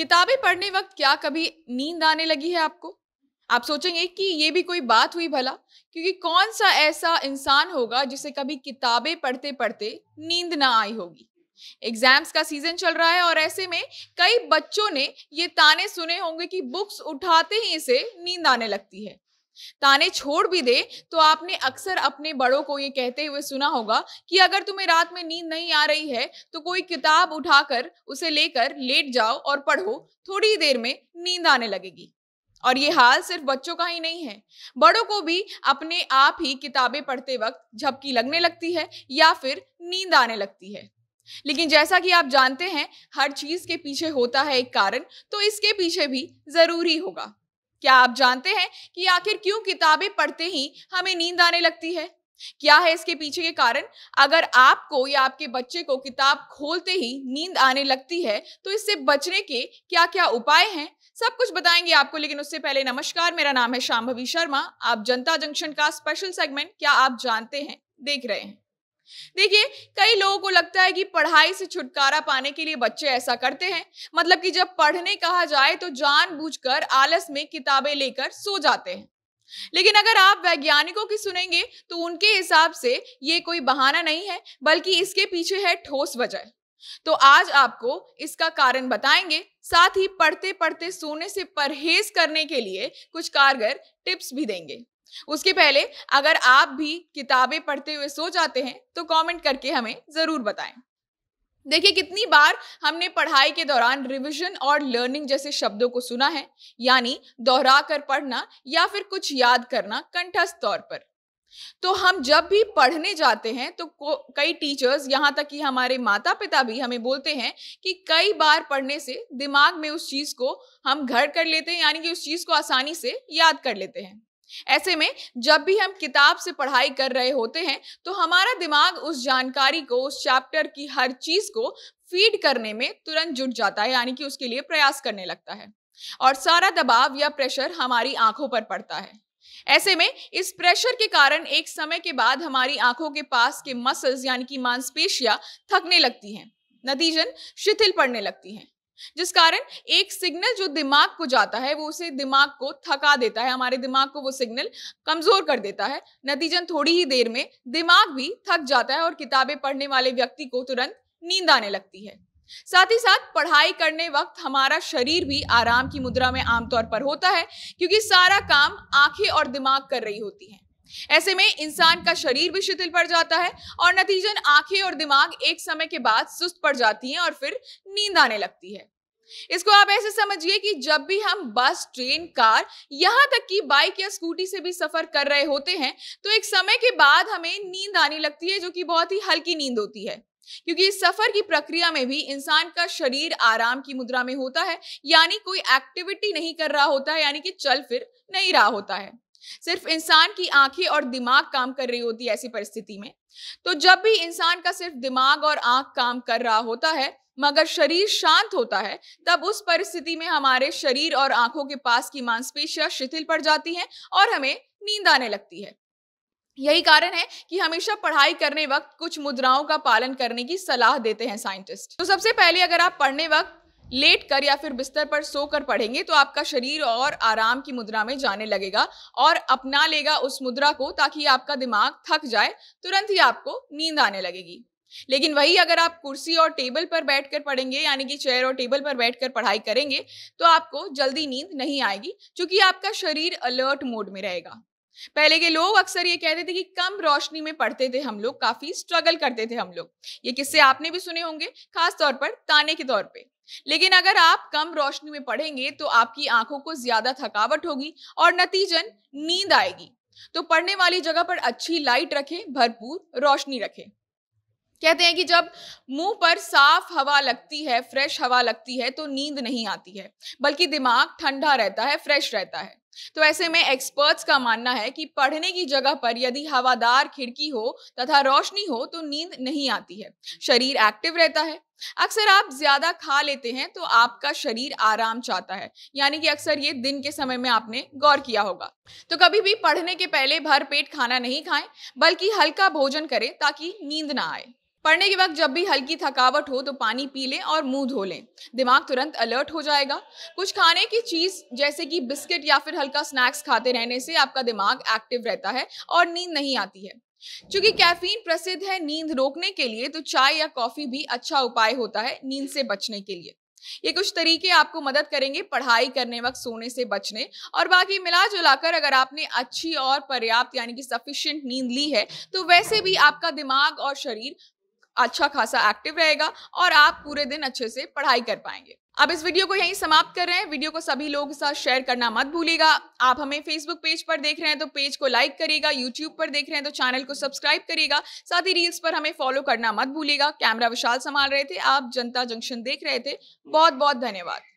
किताबें पढ़ने वक्त क्या कभी नींद आने लगी है आपको आप सोचेंगे कि ये भी कोई बात हुई भला क्योंकि कौन सा ऐसा इंसान होगा जिसे कभी किताबें पढ़ते पढ़ते नींद ना आई होगी एग्जाम्स का सीजन चल रहा है और ऐसे में कई बच्चों ने ये ताने सुने होंगे कि बुक्स उठाते ही इसे नींद आने लगती है ताने छोड़ भी दे तो आपने अक्सर अपने बड़ों को ये कहते हुए सुना होगा कि अगर तुम्हें रात में नींद नहीं आ रही है तो कोई किताब उठाकर उसे लेकर लेट जाओ और पढ़ो थोड़ी देर में नींद आने लगेगी और ये हाल सिर्फ बच्चों का ही नहीं है बड़ों को भी अपने आप ही किताबें पढ़ते वक्त झपकी लगने लगती है या फिर नींद आने लगती है लेकिन जैसा कि आप जानते हैं हर चीज के पीछे होता है एक कारण तो इसके पीछे भी जरूरी होगा क्या आप जानते हैं कि आखिर क्यों किताबें पढ़ते ही हमें नींद आने लगती है क्या है इसके पीछे के कारण अगर आपको या आपके बच्चे को किताब खोलते ही नींद आने लगती है तो इससे बचने के क्या क्या उपाय हैं सब कुछ बताएंगे आपको लेकिन उससे पहले नमस्कार मेरा नाम है श्याम शर्मा आप जनता जंक्शन का स्पेशल सेगमेंट क्या आप जानते हैं देख रहे हैं देखिए कई लोगों को लगता है कि पढ़ाई से छुटकारा पाने के लिए बच्चे ऐसा करते हैं मतलब कि जब पढ़ने कहा जाए तो जानबूझकर आलस में किताबें लेकर सो जाते हैं लेकिन अगर आप वैज्ञानिकों की सुनेंगे तो उनके हिसाब से ये कोई बहाना नहीं है बल्कि इसके पीछे है ठोस वजह तो आज आपको इसका कारण बताएंगे साथ ही पढ़ते पढ़ते सोने से परहेज करने के लिए कुछ कारगर टिप्स भी देंगे उसके पहले अगर आप भी किताबें पढ़ते हुए सो जाते हैं तो कमेंट करके हमें ज़रूर बताएं देखिए कितनी बार हमने पढ़ाई के दौरान रिवीजन और लर्निंग जैसे शब्दों को सुना है यानी दोहरा कर पढ़ना या फिर कुछ याद करना कंठस्थ तौर पर तो हम जब भी पढ़ने जाते हैं तो कई टीचर्स यहाँ तक कि हमारे माता पिता भी हमें बोलते हैं कि कई बार पढ़ने से दिमाग में उस चीज़ को हम घर कर लेते हैं यानी कि उस चीज़ को आसानी से याद कर लेते हैं ऐसे में जब भी हम किताब से पढ़ाई कर रहे होते हैं तो हमारा दिमाग उस जानकारी को उस चैप्टर की हर चीज को फीड करने में तुरंत जुट जाता है यानी कि उसके लिए प्रयास करने लगता है और सारा दबाव या प्रेशर हमारी आंखों पर पड़ता है ऐसे में इस प्रेशर के कारण एक समय के बाद हमारी आंखों के पास के मसल्स यानी कि मांसपेशियां थकने लगती हैं नतीजन शिथिल पड़ने लगती हैं जिस कारण एक सिग्नल जो दिमाग को जाता है वो उसे दिमाग को थका देता है हमारे दिमाग को वो सिग्नल कमजोर कर देता है नतीजन थोड़ी ही देर में दिमाग भी थक जाता है और किताबें पढ़ने वाले व्यक्ति को तुरंत नींद आने लगती है साथ ही साथ पढ़ाई करने वक्त हमारा शरीर भी आराम की मुद्रा में आमतौर पर होता है क्योंकि सारा काम आंखें और दिमाग कर रही होती हैं ऐसे में इंसान का शरीर भी शिथिल पड़ जाता है और नतीजन आंखें और दिमाग एक समय के बाद सुस्त पड़ जाती हैं और फिर नींद आने लगती है इसको आप ऐसे समझिए कि जब भी हम बस ट्रेन कार यहां तक कि बाइक या स्कूटी से भी सफर कर रहे होते हैं तो एक समय के बाद हमें नींद आने लगती है जो कि बहुत ही हल्की नींद होती है क्योंकि इस सफर की प्रक्रिया में भी इंसान का शरीर आराम की मुद्रा में होता है यानी कोई एक्टिविटी नहीं कर रहा होता है यानी कि चल फिर नहीं रहा होता है सिर्फ इंसान की आंखें और दिमाग काम कर रही होती है ऐसी परिस्थिति में तो जब भी इंसान का सिर्फ दिमाग और आंख काम कर रहा होता है मगर शरीर शांत होता है तब उस परिस्थिति में हमारे शरीर और आंखों के पास की मांसपेशियां शिथिल पड़ जाती हैं और हमें नींद आने लगती है यही कारण है कि हमेशा पढ़ाई करने वक्त कुछ मुद्राओं का पालन करने की सलाह देते हैं साइंटिस्ट तो सबसे पहले अगर आप पढ़ने वक्त लेट कर या फिर बिस्तर पर सो कर पढ़ेंगे तो आपका शरीर और आराम की मुद्रा में जाने लगेगा और अपना लेगा उस मुद्रा को ताकि आपका दिमाग थक जाए तुरंत ही आपको नींद आने लगेगी लेकिन वही अगर आप कुर्सी और टेबल पर बैठकर पढ़ेंगे यानी कि चेयर और टेबल पर बैठकर पढ़ाई करेंगे तो आपको जल्दी नींद नहीं आएगी क्योंकि आपका शरीर अलर्ट मोड में रहेगा पहले के लोग अक्सर ये कहते थे कि कम रोशनी में पढ़ते थे हम लोग काफी स्ट्रगल करते थे हम लोग ये किस्से आपने भी सुने होंगे खासतौर पर ताने के तौर पर लेकिन अगर आप कम रोशनी में पढ़ेंगे तो आपकी आंखों को ज्यादा थकावट होगी और नतीजन नींद आएगी तो पढ़ने वाली जगह पर अच्छी लाइट रखें भरपूर रोशनी रखें कहते हैं कि जब मुंह पर साफ हवा लगती है फ्रेश हवा लगती है तो नींद नहीं आती है बल्कि दिमाग ठंडा रहता है फ्रेश रहता है तो ऐसे में एक्सपर्ट्स का मानना है कि पढ़ने की जगह पर यदि हवादार खिड़की हो तथा रोशनी हो तो नींद नहीं आती है शरीर एक्टिव रहता है अक्सर आप ज्यादा खा लेते हैं तो आपका शरीर आराम चाहता है यानी कि अक्सर ये दिन के समय में आपने गौर किया होगा तो कभी भी पढ़ने के पहले भर पेट खाना नहीं खाएं बल्कि हल्का भोजन करें ताकि नींद ना आए पढ़ने के वक्त जब भी हल्की थकावट हो तो पानी पी लें और मुंह धो लें दिमाग तुरंत अलर्ट हो जाएगा कुछ खाने की चीज़ जैसे कि बिस्किट या फिर हल्का स्नैक्स खाते रहने से आपका दिमाग एक्टिव रहता है और नींद नहीं आती है चूंकि कैफीन प्रसिद्ध है नींद रोकने के लिए तो चाय या कॉफी भी अच्छा उपाय होता है नींद से बचने के लिए ये कुछ तरीके आपको मदद करेंगे पढ़ाई करने वक्त सोने से बचने और बाकी मिला जुलाकर अगर आपने अच्छी और पर्याप्त यानी कि सफिशियंट नींद ली है तो वैसे भी आपका दिमाग और शरीर अच्छा खासा एक्टिव रहेगा और आप पूरे दिन अच्छे से पढ़ाई कर पाएंगे अब इस वीडियो को यहीं समाप्त कर रहे हैं वीडियो को सभी लोगों के साथ शेयर करना मत भूलिएगा आप हमें फेसबुक पेज पर देख रहे हैं तो पेज को लाइक करिएगा यूट्यूब पर देख रहे हैं तो चैनल को सब्सक्राइब करिएगा साथ ही रील्स पर हमें फॉलो करना मत भूलिएगा कैमरा विशाल संभाल रहे थे आप जनता जंक्शन देख रहे थे बहुत बहुत धन्यवाद